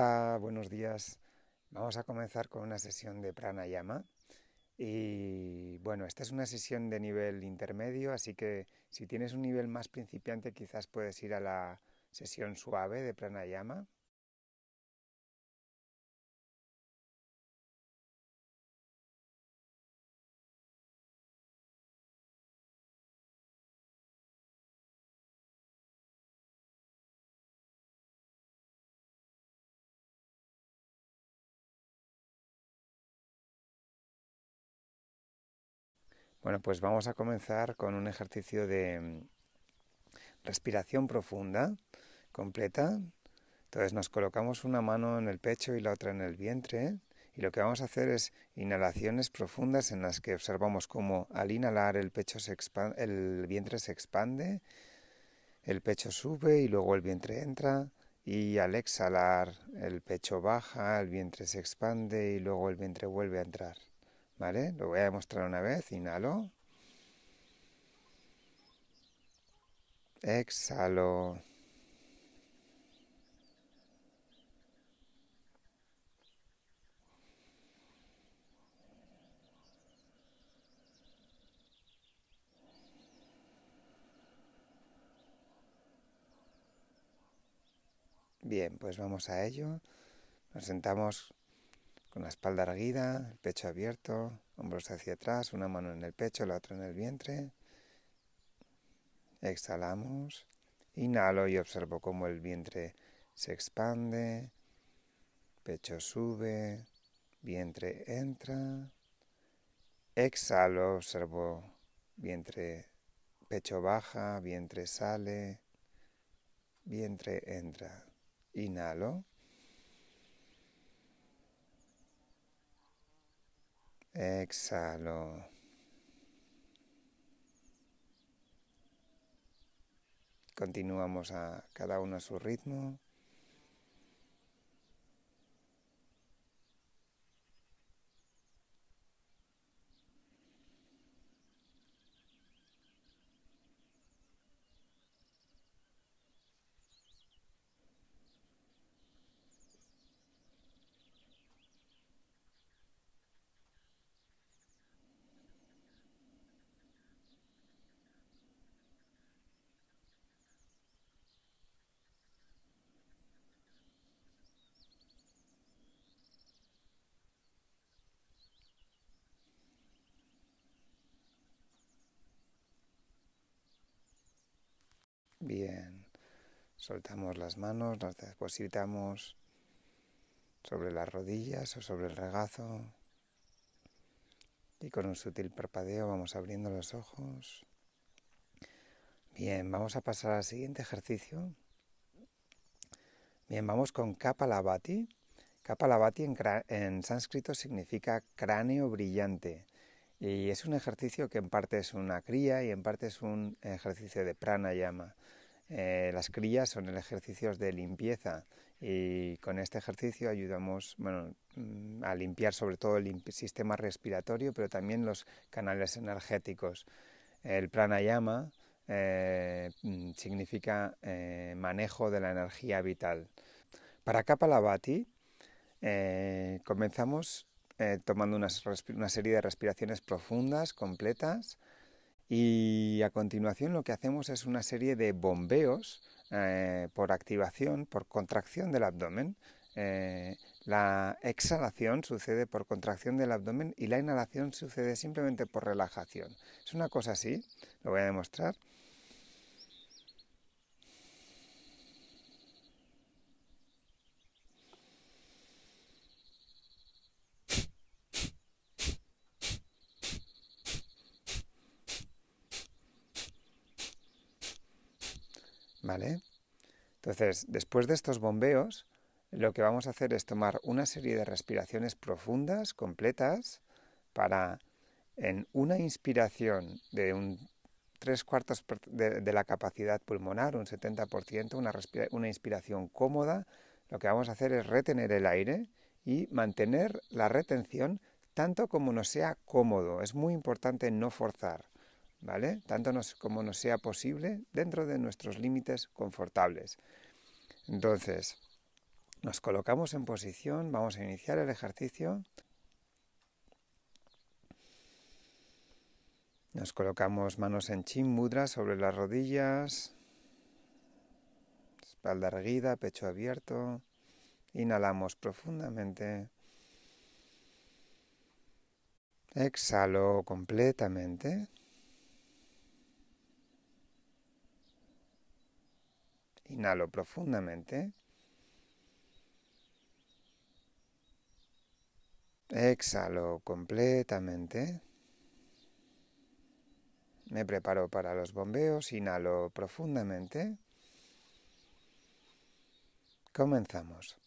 Hola, buenos días. Vamos a comenzar con una sesión de pranayama. Y bueno, esta es una sesión de nivel intermedio, así que si tienes un nivel más principiante quizás puedes ir a la sesión suave de pranayama, Bueno, pues vamos a comenzar con un ejercicio de mm, respiración profunda, completa. Entonces nos colocamos una mano en el pecho y la otra en el vientre. Y lo que vamos a hacer es inhalaciones profundas en las que observamos cómo al inhalar el, pecho se expande, el vientre se expande, el pecho sube y luego el vientre entra. Y al exhalar el pecho baja, el vientre se expande y luego el vientre vuelve a entrar. ¿Vale? Lo voy a demostrar una vez. Inhalo. Exhalo. Bien, pues vamos a ello. Nos sentamos con la espalda erguida, el pecho abierto, hombros hacia atrás, una mano en el pecho, la otra en el vientre. Exhalamos, inhalo y observo cómo el vientre se expande, pecho sube, vientre entra. Exhalo, observo vientre, pecho baja, vientre sale, vientre entra. Inhalo. Exhalo. Continuamos a cada uno a su ritmo. Bien. Soltamos las manos, nos depositamos sobre las rodillas o sobre el regazo. Y con un sutil parpadeo vamos abriendo los ojos. Bien, vamos a pasar al siguiente ejercicio. Bien, vamos con Kapalabhati. Kapalabhati en sánscrito significa cráneo brillante. Y es un ejercicio que en parte es una cría y en parte es un ejercicio de pranayama. Eh, las crías son ejercicios de limpieza y con este ejercicio ayudamos mm, a limpiar sobre todo el sistema respiratorio, pero también los canales energéticos. El pranayama eh, mm, significa eh, manejo de la energía vital. Para Kapalabhati comenzamos eh, tomando unas una serie de respiraciones profundas, completas. Y a continuación lo que hacemos es una serie de bombeos eh, por activación, por contracción del abdomen. Eh, la exhalación sucede por contracción del abdomen y la inhalación sucede simplemente por relajación. Es una cosa así, lo voy a demostrar. Entonces, después de estos bombeos, lo que vamos a hacer es tomar una serie de respiraciones profundas, completas, para en una inspiración de un tres cuartos de, la capacidad pulmonar, un 70%, una, una inspiración cómoda, lo que vamos a hacer es retener el aire y mantener la retención tanto como nos sea cómodo. Es muy importante no forzar. ¿vale? Tanto como nos sea posible dentro de nuestros límites confortables. Entonces, nos colocamos en posición, vamos a iniciar el ejercicio. Nos colocamos manos en chin mudra sobre las rodillas, espalda erguida, pecho abierto. Inhalamos profundamente. Exhalo completamente. Inhalo profundamente. Exhalo completamente. Me preparo para los bombeos. Inhalo profundamente. Comenzamos.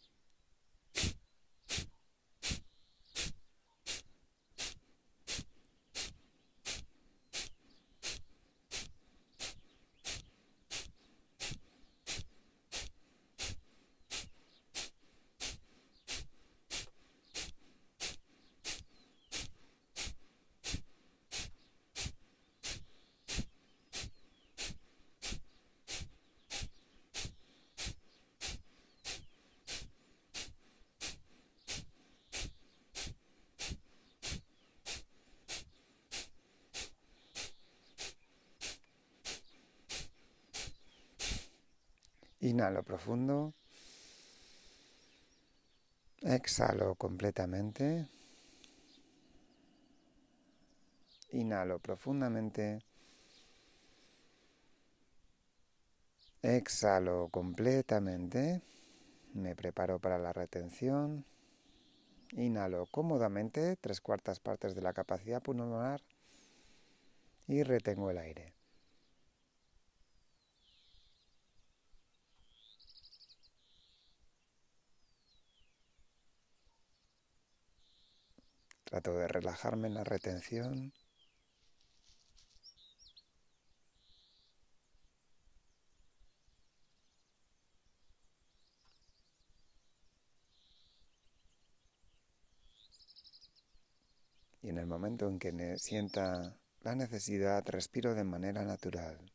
Inhalo profundo. Exhalo completamente. Inhalo profundamente. Exhalo completamente. Me preparo para la retención. Inhalo cómodamente, tres cuartas partes de la capacidad pulmonar. Y retengo el aire. Trato de relajarme en la retención. Y en el momento en que sienta la necesidad, respiro de manera natural.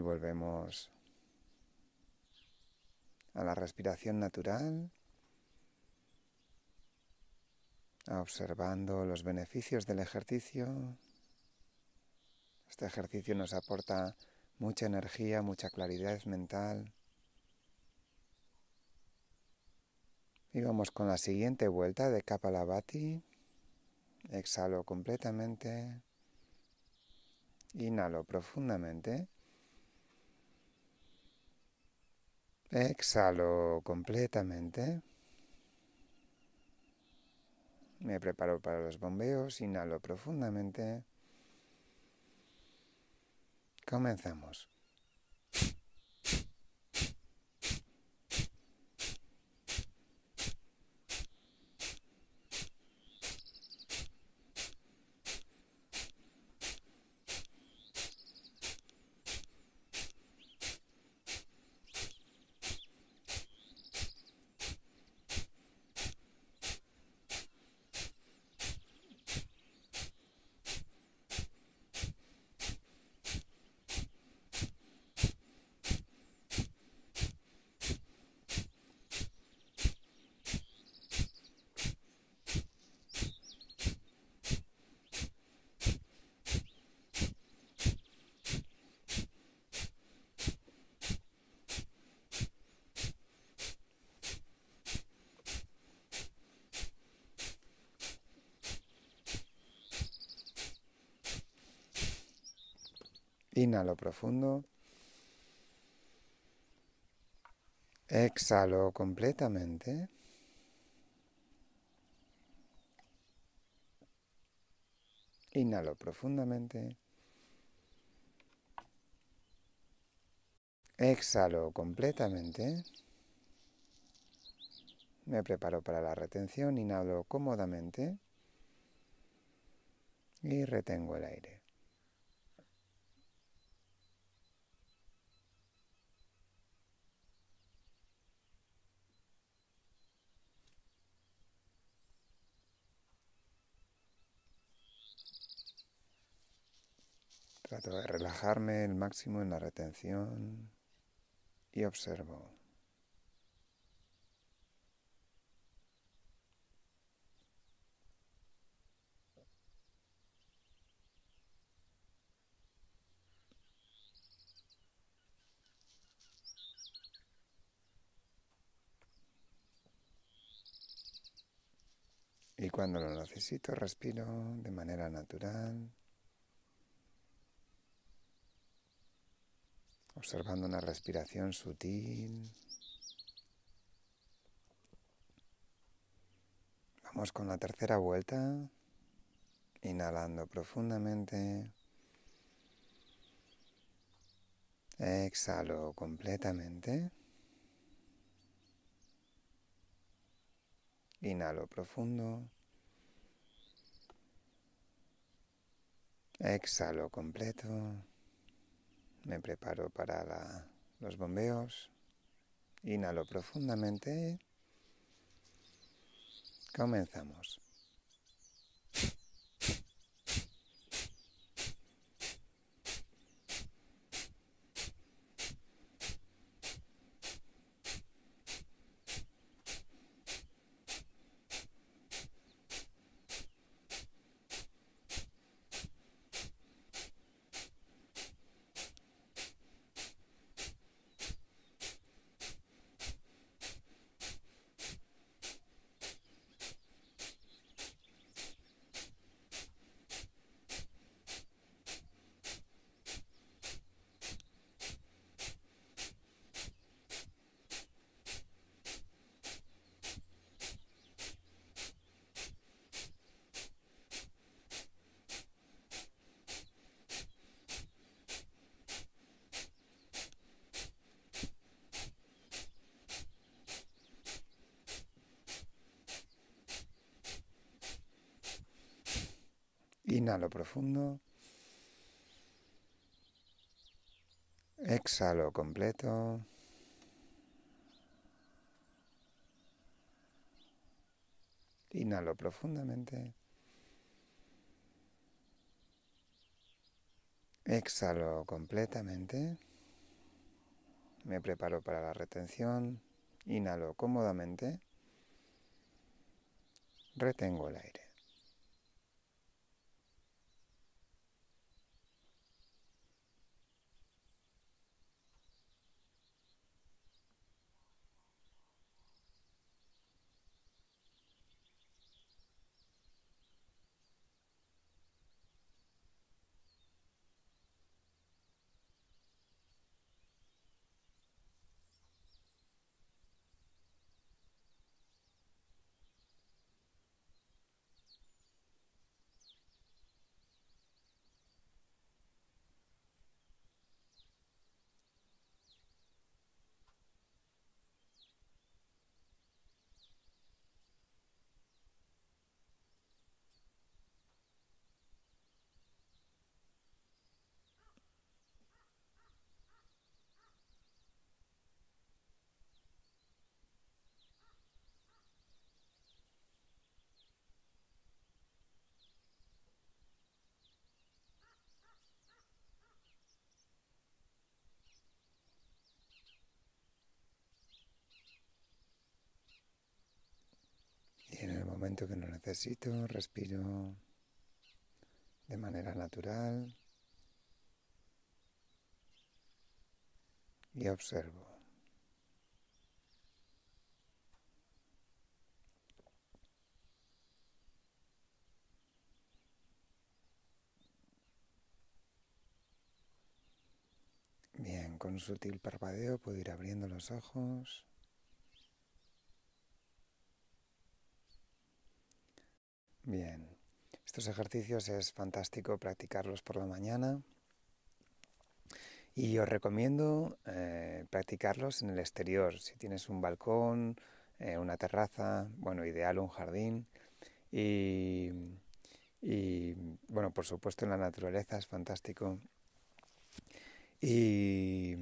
y volvemos a la respiración natural, observando los beneficios del ejercicio. Este ejercicio nos aporta mucha energía, mucha claridad mental. Y vamos con la siguiente vuelta de Kapalabhati. Exhalo completamente. Inhalo profundamente. Exhalo completamente. Me preparo para los bombeos, inhalo profundamente. Comenzamos. Inhalo profundo. Exhalo completamente. Inhalo profundamente. Exhalo completamente. Me preparo para la retención. Inhalo cómodamente. Y retengo el aire. Trato de relajarme el máximo en la retención y observo. Y cuando lo necesito, respiro de manera natural. observando una respiración sutil. Vamos con la tercera vuelta, inhalando profundamente. Exhalo completamente. Inhalo profundo. Exhalo completo. Me preparo para los bombeos. Inhalo profundamente. Comenzamos. Inhalo profundo. Exhalo completo. Inhalo profundamente. Exhalo completamente. Me preparo para la retención. Inhalo cómodamente. Retengo el aire. momento que lo necesito, respiro de manera natural y observo. Bien, con un sutil parpadeo puedo ir abriendo los ojos. Bien, estos ejercicios es fantástico practicarlos por la mañana y os recomiendo eh, practicarlos en el exterior, si tienes un balcón, eh, una terraza, bueno, ideal un jardín y, bueno, por supuesto en la naturaleza es fantástico. Y,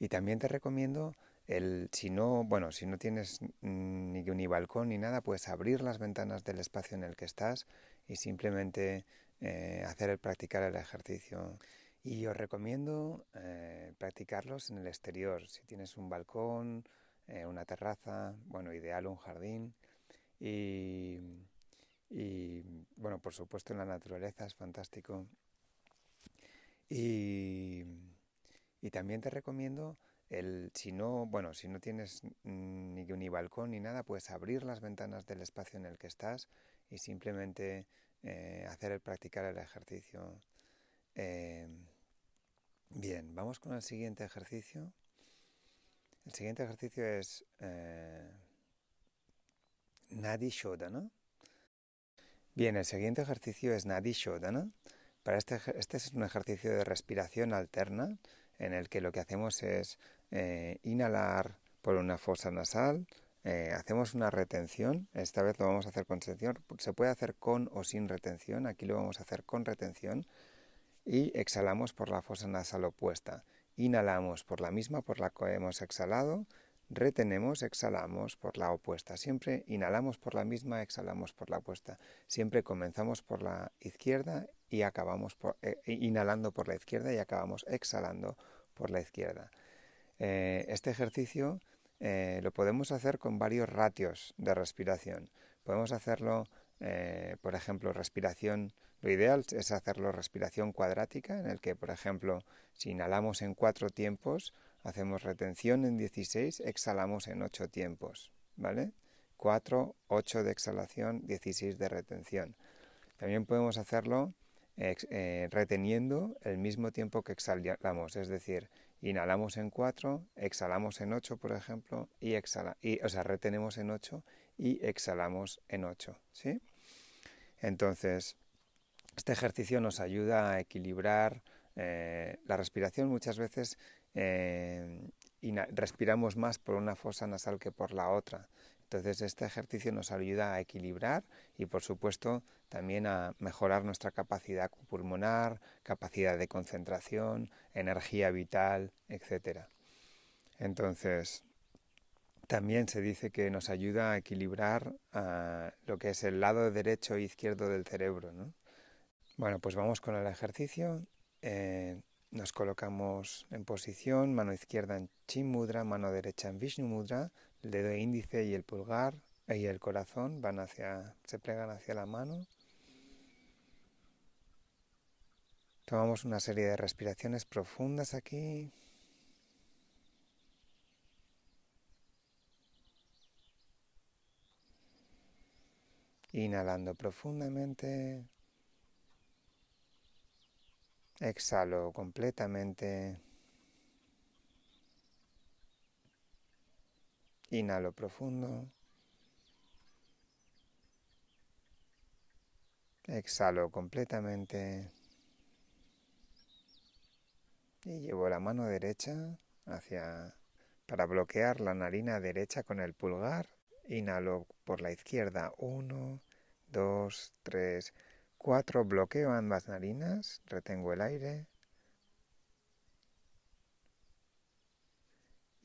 y también te recomiendo si no, bueno, si no tienes ni, balcón ni nada, puedes abrir las ventanas del espacio en el que estás y simplemente eh, hacer el practicar el ejercicio. Y os recomiendo eh, practicarlos en el exterior, si tienes un balcón, eh, una terraza, bueno, ideal un jardín. Y, bueno, por supuesto en la naturaleza es fantástico. y también te recomiendo el, si no, bueno, si no tienes ni, balcón ni nada, puedes abrir las ventanas del espacio en el que estás y simplemente eh, hacer el practicar el ejercicio. Em, bien, vamos con el siguiente ejercicio. El siguiente ejercicio es eh, Nadi Bien, el siguiente ejercicio es Nadi Shodhana. Para este, este es un ejercicio de respiración alterna en el que lo que hacemos es eh, inhalar por una fosa nasal, eh, hacemos una retención, esta vez lo vamos a hacer con retención, se puede hacer con o sin retención, aquí lo vamos a hacer con retención y exhalamos por la fosa nasal opuesta. Inhalamos por la misma, por la que hemos exhalado, retenemos, exhalamos por la opuesta. Siempre inhalamos por la misma, exhalamos por la opuesta. Siempre comenzamos por la izquierda y acabamos por, eh, inhalando por la izquierda y acabamos exhalando por la izquierda. Eh, este ejercicio eh, lo podemos hacer con varios ratios de respiración. Podemos hacerlo, eh, por ejemplo, respiración, lo ideal es hacerlo respiración cuadrática, en el que, por ejemplo, si inhalamos en cuatro tiempos, hacemos retención en 16, exhalamos en ocho tiempos, ¿vale? 4, 8 de exhalación, 16 de retención. También podemos hacerlo reteniendo el mismo tiempo que exhalamos, es decir, Inhalamos en 4, exhalamos en 8, por ejemplo, y exhala, o sea, retenemos en 8 y exhalamos en 8, ¿sí? Entonces, este ejercicio nos ayuda a equilibrar eh, la respiración. Muchas veces eh, respiramos más por una fosa nasal que por la otra. Entonces este ejercicio nos ayuda a equilibrar y por supuesto también a mejorar nuestra capacidad pulmonar, capacidad de concentración, energía vital, etc. Entonces también se dice que nos ayuda a equilibrar ah, lo que es el lado derecho e izquierdo del cerebro. Bueno, pues vamos con el ejercicio. Eh, nos colocamos en posición, mano izquierda en Chin Mudra, mano derecha en Vishnu Mudra el dedo índice y el pulgar y el corazón van hacia, se plegan hacia la mano. Tomamos una serie de respiraciones profundas aquí. Inhalando profundamente. Exhalo completamente. Inhalo profundo. Exhalo completamente. Y llevo la mano derecha hacia para bloquear la narina derecha con el pulgar. Inhalo por la izquierda. uno, dos, tres, cuatro, Bloqueo ambas narinas. Retengo el aire.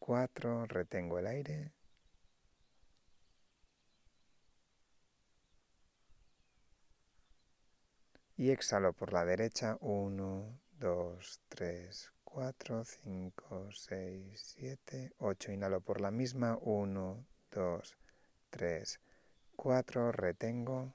4, retengo el aire. Y exhalo por la derecha, 1, 2, 3, 4, 5, 6, 7, 8. Inhalo por la misma, 1, 2, 3, 4, retengo.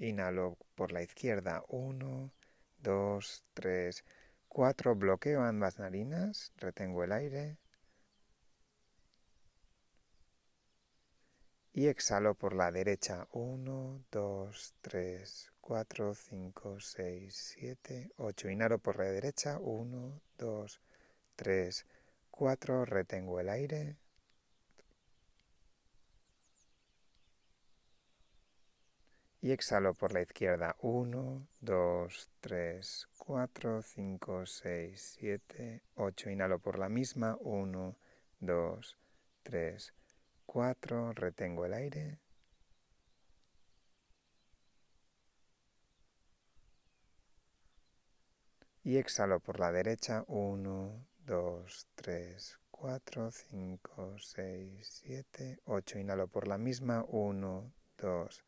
Inhalo por la izquierda. 1, 2, 3, 4. Bloqueo ambas narinas. Retengo el aire. y exhalo por la derecha. 1, 2, 3, 4, 5, 6, 7, 8. Inhalo por la derecha. 1, 2, 3, 4. Retengo el aire. y exhalo por la izquierda. 1, 2, 3, 4, 5, 6, 7, 8. Inhalo por la misma. 1, 2, 3, 4. Retengo el aire. Y exhalo por la derecha. 1, 2, 3, 4, 5, 6, 7, 8. Inhalo por la misma. 1, 2, 3.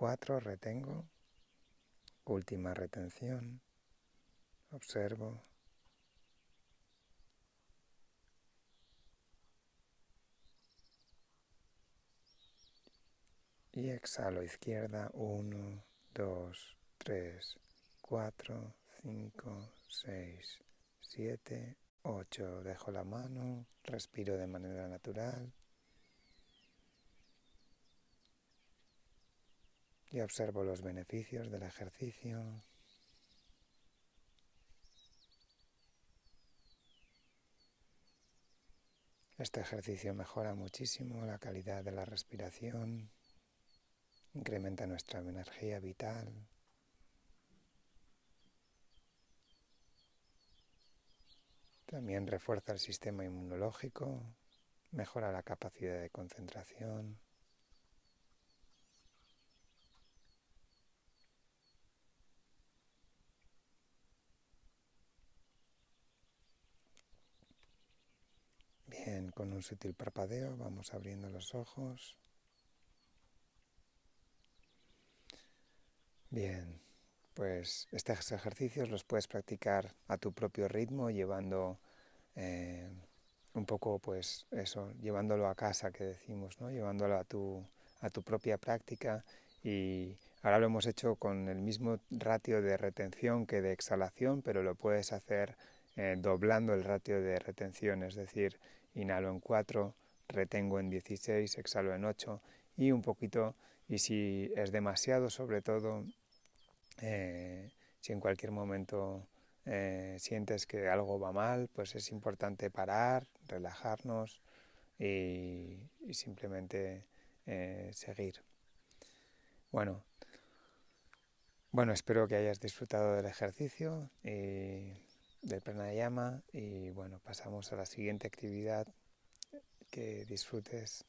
4 retengo, última retención, observo. Y exhalo izquierda 1, 2, 3, 4, 5, 6, 7, 8. Dejo la mano, respiro de manera natural. y observo los beneficios del ejercicio. Este ejercicio mejora muchísimo la calidad de la respiración, incrementa nuestra energía vital. También refuerza el sistema inmunológico, mejora la capacidad de concentración. Bien, con un sutil parpadeo vamos abriendo los ojos. Bien, pues estos ejercicios los puedes practicar a tu propio ritmo, llevando eh, un poco, pues eso, llevándolo a casa, que decimos, ¿no? Llevándolo a tu, a tu propia práctica y ahora lo hemos hecho con el mismo ratio de retención que de exhalación, pero lo puedes hacer eh, doblando el ratio de retención, es decir, inhalo en 4, retengo en 16, exhalo en 8 y un poquito, y si es demasiado sobre todo, eh, si en cualquier momento eh, sientes que algo va mal, pues es importante parar, relajarnos y, simplemente eh, seguir. Bueno, bueno, espero que hayas disfrutado del ejercicio y del llama y bueno, pasamos a la siguiente actividad. Que disfrutes.